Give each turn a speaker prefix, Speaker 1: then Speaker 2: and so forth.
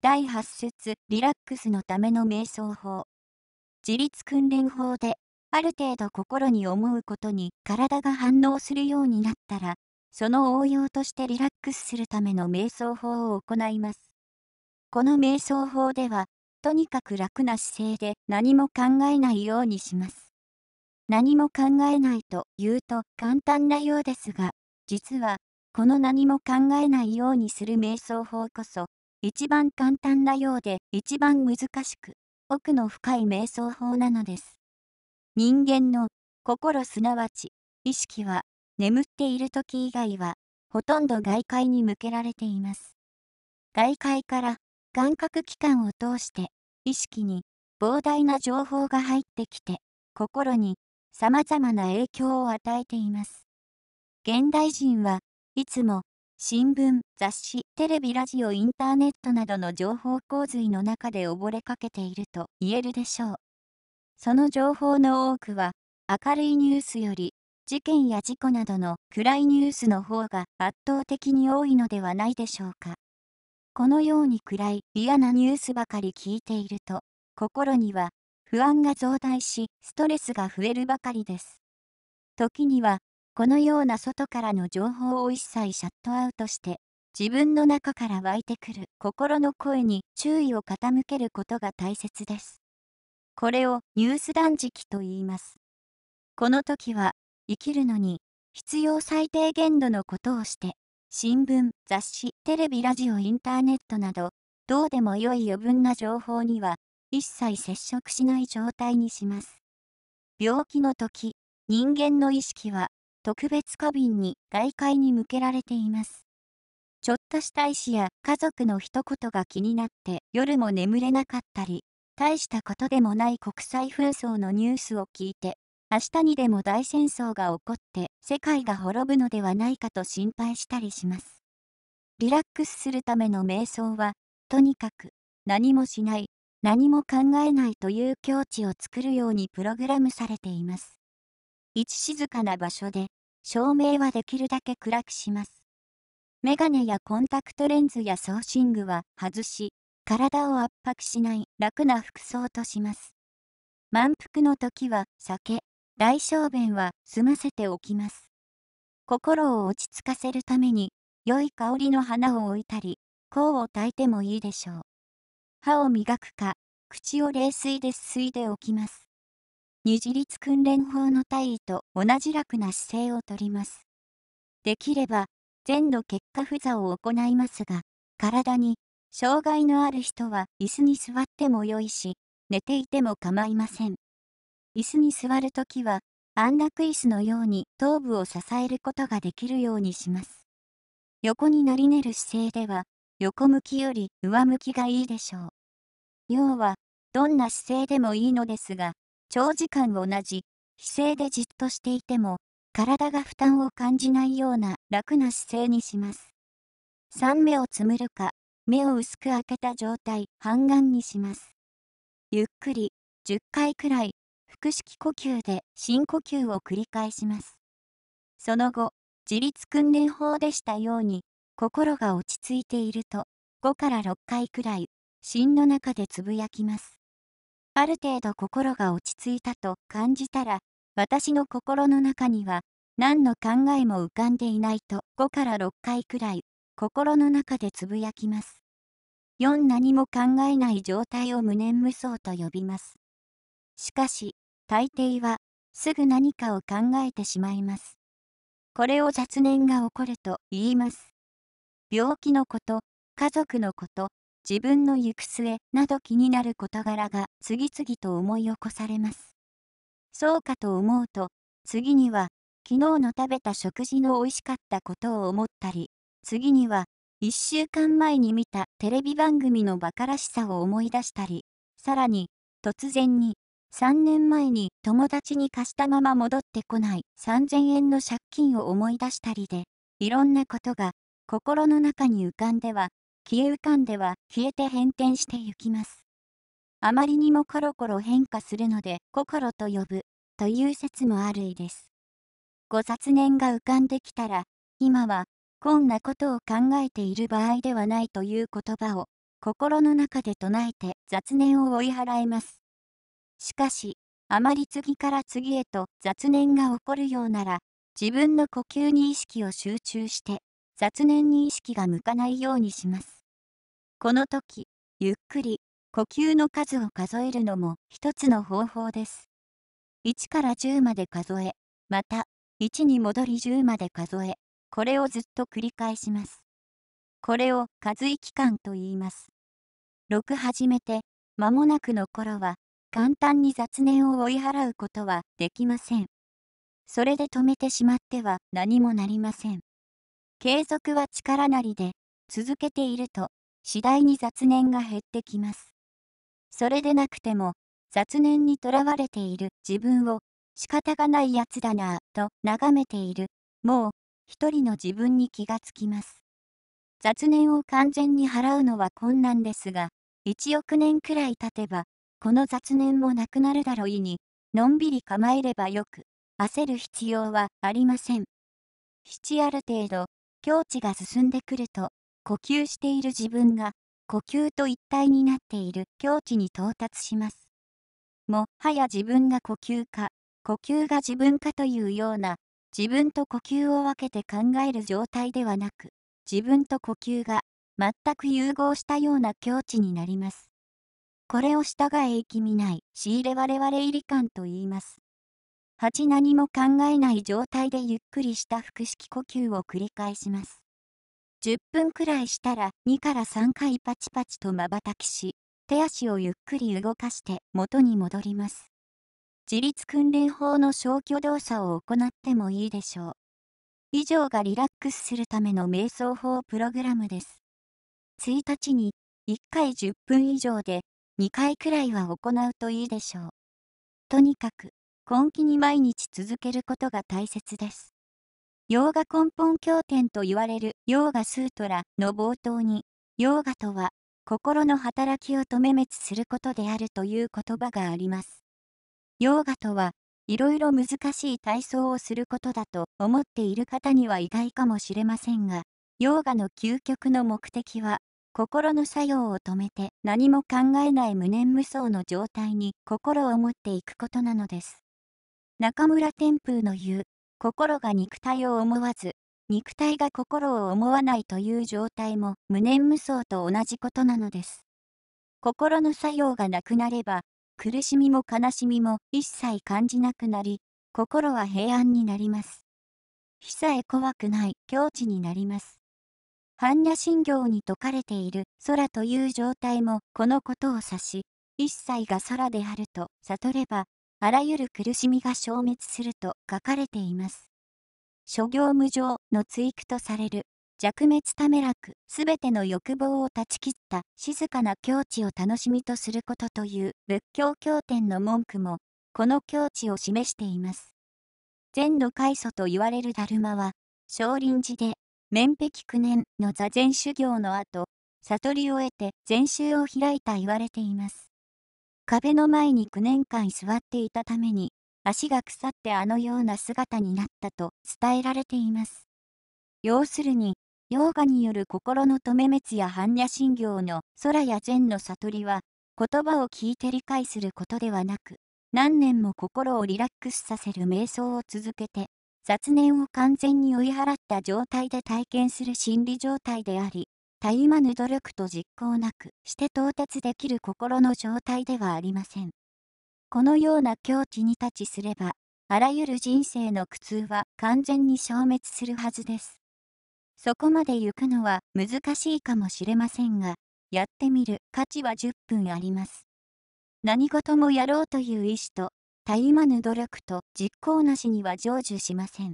Speaker 1: 第8節リラックスのための瞑想法自立訓練法である程度心に思うことに体が反応するようになったらその応用としてリラックスするための瞑想法を行いますこの瞑想法ではとにかく楽な姿勢で何も考えないようにします何も考えないというと簡単なようですが実はこの何も考えないようにする瞑想法こそ一番簡単なようで一番難しく奥の深い瞑想法なのです人間の心すなわち意識は眠っている時以外はほとんど外界に向けられています外界から感覚器官を通して意識に膨大な情報が入ってきて心に様々な影響を与えています現代人はいつも新聞、雑誌、テレビ、ラジオ、インターネットなどの情報洪水の中で溺れかけていると言えるでしょう。その情報の多くは、明るいニュースより、事件や事故などの暗いニュースの方が圧倒的に多いのではないでしょうか。このように暗い嫌なニュースばかり聞いていると、心には不安が増大し、ストレスが増えるばかりです。時にはこのような外からの情報を一切シャットアウトして、自分の中から湧いてくる心の声に注意を傾けることが大切です。これをニュース断食と言います。この時は、生きるのに必要最低限度のことをして、新聞、雑誌、テレビ、ラジオ、インターネットなど、どうでもよい余分な情報には一切接触しない状態にします。病気の時、人間の意識は特別花瓶に外界に向けられています。ちょっとした思や家族の一言が気になって夜も眠れなかったり、大したことでもない国際紛争のニュースを聞いて、明日にでも大戦争が起こって世界が滅ぶのではないかと心配したりします。リラックスするための瞑想は、とにかく何もしない、何も考えないという境地を作るようにプログラムされています。一静かな場所で照明はできるだけ暗くします。メガネやコンタクトレンズやソーシングは外し、体を圧迫しない楽な服装とします。満腹の時は酒、大小便は済ませておきます。心を落ち着かせるために、良い香りの花を置いたり、甲を炊いてもいいでしょう。歯を磨くか、口を冷水ですすいでおきます。二自立訓練法の体位と同じ楽な姿勢をとります。できれば、全度結果不座を行いますが、体に障害のある人は椅子に座ってもよいし、寝ていても構いません。椅子に座るときは、安楽椅子のように頭部を支えることができるようにします。横になり寝る姿勢では、横向きより上向きがいいでしょう。要は、どんな姿勢でもいいのですが、長時間同じ姿勢でじっとしていても、体が負担を感じないような楽な姿勢にします。3目をつむるか、目を薄く開けた状態、半眼にします。ゆっくり、10回くらい、腹式呼吸で深呼吸を繰り返します。その後、自律訓練法でしたように、心が落ち着いていると、5から6回くらい、心の中でつぶやきます。ある程度心が落ち着いたと感じたら、私の心の中には、何の考えも浮かんでいないと5から6回くらい、心の中でつぶやきます。4何も考えない状態を無念無想と呼びます。しかし、大抵は、すぐ何かを考えてしまいます。これを雑念が起こると言います。病気のこと、家族のこと、自分の行く末など気になる事柄が次々と思い起こされます。そうかと思うと、次には、昨日の食べた食事の美味しかったことを思ったり、次には、1週間前に見たテレビ番組の馬鹿らしさを思い出したり、さらに、突然に、3年前に友達に貸したまま戻ってこない3000円の借金を思い出したりで、いろんなことが心の中に浮かんではえエかんでは消えて変転してゆきます。あまりにもコロコロ変化するので、心と呼ぶ、という説もあるいです。ご雑念が浮かんできたら、今は、こんなことを考えている場合ではないという言葉を、心の中で唱えて雑念を追い払います。しかし、あまり次から次へと雑念が起こるようなら、自分の呼吸に意識を集中して、雑念に意識が向かないようにします。この時、ゆっくり呼吸の数を数えるのも一つの方法です。1から10まで数え、また1に戻り10まで数え、これをずっと繰り返します。これを数息間と言います。6始めて間もなくの頃は簡単に雑念を追い払うことはできません。それで止めてしまっては何もなりません。継続は力なりで続けていると次第に雑念が減ってきます。それでなくても、雑念にとらわれている自分を、仕方がないやつだなぁと眺めている、もう、一人の自分に気がつきます。雑念を完全に払うのは困難ですが、1億年くらい経てば、この雑念もなくなるだろいに、のんびり構えればよく、焦る必要はありません。七ある程度、境地が進んでくると、呼吸している自分が呼吸と一体になっている境地に到達します。もはや自分が呼吸か、呼吸が自分かというような、自分と呼吸を分けて考える状態ではなく、自分と呼吸が全く融合したような境地になります。これを従え生き見ない、仕入れ我々入り感と言います。8何も考えない状態でゆっくりした腹式呼吸を繰り返します。10分くらいしたら2から3回パチパチとまばたきし、手足をゆっくり動かして元に戻ります。自律訓練法の消去動作を行ってもいいでしょう。以上がリラックスするための瞑想法プログラムです。1日に1回10分以上で2回くらいは行うといいでしょう。とにかく、根気に毎日続けることが大切です。ヨーガ根本経典と言われるヨーガスートラの冒頭に、ヨーガとは、心の働きを止め滅することであるという言葉があります。ヨーガとは、いろいろ難しい体操をすることだと思っている方には意外かもしれませんが、ヨーガの究極の目的は、心の作用を止めて何も考えない無念無想の状態に心を持っていくことなのです。中村天風の言う心が肉体を思わず、肉体が心を思わないという状態も無念無想と同じことなのです。心の作用がなくなれば、苦しみも悲しみも一切感じなくなり、心は平安になります。非さえ怖くない境地になります。般若心経に説かれている空という状態もこのことを指し、一切が空であると悟れば、あらゆる苦しみが消滅すると書かれています。諸行無常の追句とされる弱滅ためらくすべての欲望を断ち切った静かな境地を楽しみとすることという仏教経典の文句もこの境地を示しています。禅の開祖と言われる達磨は少林寺で面壁九年の座禅修行の後悟りを得て禅宗を開いた言われています。壁の前に9年間座っていたために、足が腐ってあのような姿になったと伝えられています。要するに、ヨーガによる心の止め滅や般若心経の空や禅の悟りは、言葉を聞いて理解することではなく、何年も心をリラックスさせる瞑想を続けて、雑念を完全に追い払った状態で体験する心理状態であり、たゆまぬ努力と実行なくして到達できる心の状態ではありません。このような境地に立ちすれば、あらゆる人生の苦痛は完全に消滅するはずです。そこまで行くのは難しいかもしれませんが、やってみる価値は10分あります。何事もやろうという意志と、たゆまぬ努力と実行なしには成就しません。